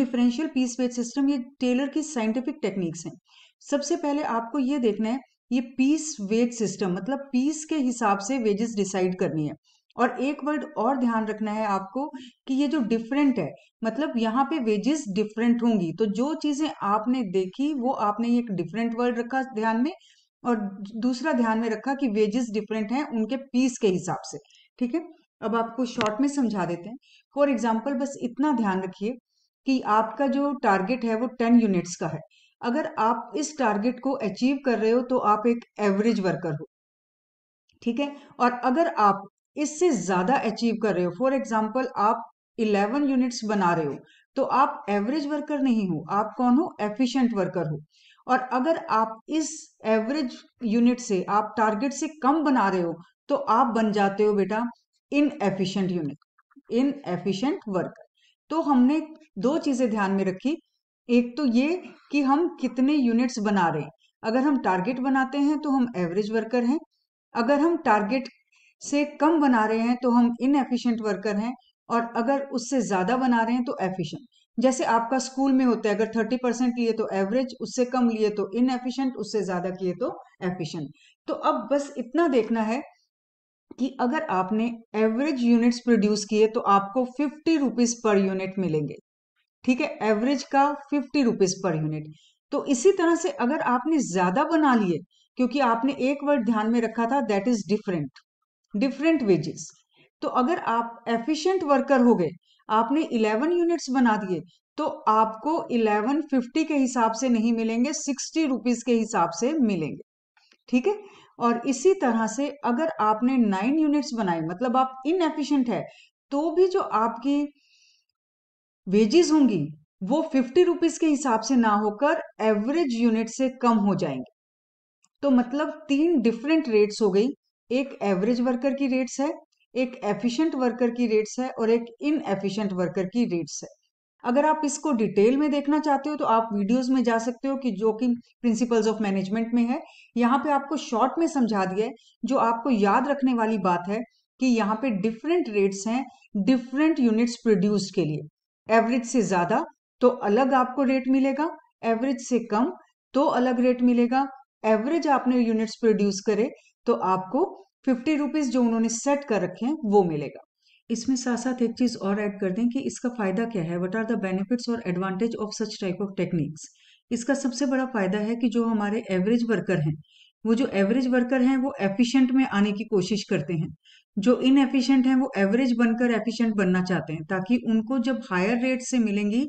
differential piece rate system ये Taylor की scientific techniques हैं सबसे पहले आपको ये देखना है ये पीस वेट सिस्टम मतलब पीस के हिसाब से वेजेस डिसाइड करनी है और एक वर्ड और ध्यान रखना है आपको कि ये जो डिफरेंट है मतलब यहाँ पे वेजेस डिफरेंट होंगी तो जो चीजें आपने देखी वो आपने एक डिफरेंट वर्ड रखा ध्यान में और दूसरा ध्यान में रखा कि वेजेस डिफरेंट हैं उनके पीस के हिसाब से ठीक है अब आपको शॉर्ट में समझा देते हैं फॉर एग्जाम्पल बस इतना ध्यान रखिए कि आपका जो टारगेट है वो टेन यूनिट्स का है अगर आप इस टारगेट को अचीव कर रहे हो तो आप एक एवरेज वर्कर हो ठीक है और अगर आप इससे ज्यादा अचीव कर रहे हो फॉर एग्जाम्पल आप इलेवन यूनिट्स बना रहे हो तो आप एवरेज वर्कर नहीं हो आप कौन हो एफिशिएंट वर्कर हो और अगर आप इस एवरेज यूनिट से आप टारगेट से कम बना रहे हो तो आप बन जाते हो बेटा inefficient unit inefficient worker तो हमने दो चीज़ें ध्यान में रखी एक तो ये कि हम कितने यूनिट्स बना रहे हैं अगर हम टारगेट बनाते हैं तो हम एवरेज वर्कर हैं अगर हम टारगेट से कम बना रहे हैं तो हम एफिशियंट वर्कर हैं और अगर उससे ज़्यादा बना रहे हैं तो एफिशिएंट जैसे आपका स्कूल में होता है अगर थर्टी परसेंट लिए तो एवरेज उससे कम लिए तो इनएफिशिएंट उससे ज़्यादा किए तो एफिशिएंट तो अब बस इतना देखना है कि अगर आपने एवरेज यूनिट्स प्रोड्यूस किए तो आपको फिफ्टी रुपीज पर यूनिट मिलेंगे ठीक है एवरेज का फिफ्टी रुपीज पर यूनिट तो इसी तरह से अगर आपने ज्यादा बना लिए क्योंकि आपने एक वर्ड ध्यान में रखा था that is different different wages तो अगर आप एफिशिएंट वर्कर हो गए आपने 11 यूनिट्स बना दिए तो आपको 1150 के हिसाब से नहीं मिलेंगे सिक्सटी रुपीज के हिसाब से मिलेंगे ठीक है और इसी तरह से अगर आपने नाइन यूनिट्स बनाए मतलब आप एफिशियंट है तो भी जो आपकी वेजेस होंगी वो फिफ्टी रुपीज के हिसाब से ना होकर एवरेज यूनिट से कम हो जाएंगे तो मतलब तीन डिफरेंट रेट्स हो गई एक एवरेज वर्कर की रेट्स है एक एफिशिएंट वर्कर की रेट्स है और एक इनएफिशिएंट वर्कर की रेट्स है अगर आप इसको डिटेल में देखना चाहते हो तो आप वीडियोस में जा सकते हो कि जो कि प्रिंसिपल्स ऑफ मैनेजमेंट में है यहाँ पे आपको शॉर्ट में समझा दिया है जो आपको याद रखने वाली बात है कि यहाँ पे डिफरेंट रेट्स हैं डिफरेंट यूनिट्स प्रोड्यूस के लिए एवरेज से ज्यादा तो अलग आपको रेट मिलेगा एवरेज से कम तो अलग रेट मिलेगा एवरेज आपने यूनिट्स प्रोड्यूस करे तो आपको फिफ्टी रुपीज जो उन्होंने सेट कर रखे हैं वो मिलेगा इसमें साथ साथ एक चीज़ और ऐड कर दें कि इसका फ़ायदा क्या है वट आर द बेनिफिट्स और advantage of such type of techniques इसका सबसे बड़ा फ़ायदा है कि जो हमारे एवरेज वर्कर हैं वो जो एवरेज वर्कर हैं वो एफिशिएंट में आने की कोशिश करते हैं जो इनएफिशिएंट हैं वो एवरेज बनकर एफिशिएंट बनना चाहते हैं ताकि उनको जब हायर रेट से मिलेंगी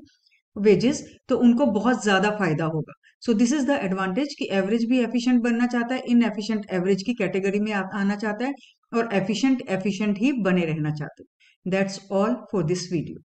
वेजेस तो उनको बहुत ज़्यादा फायदा होगा so this is the advantage कि एवरेज भी एफिशिएंट बनना चाहता है इन एफिशियंट एवरेज की कैटेगरी में आना चाहता है और एफिशिएंट एफिशिएंट ही बने रहना चाहते हो that's all for this video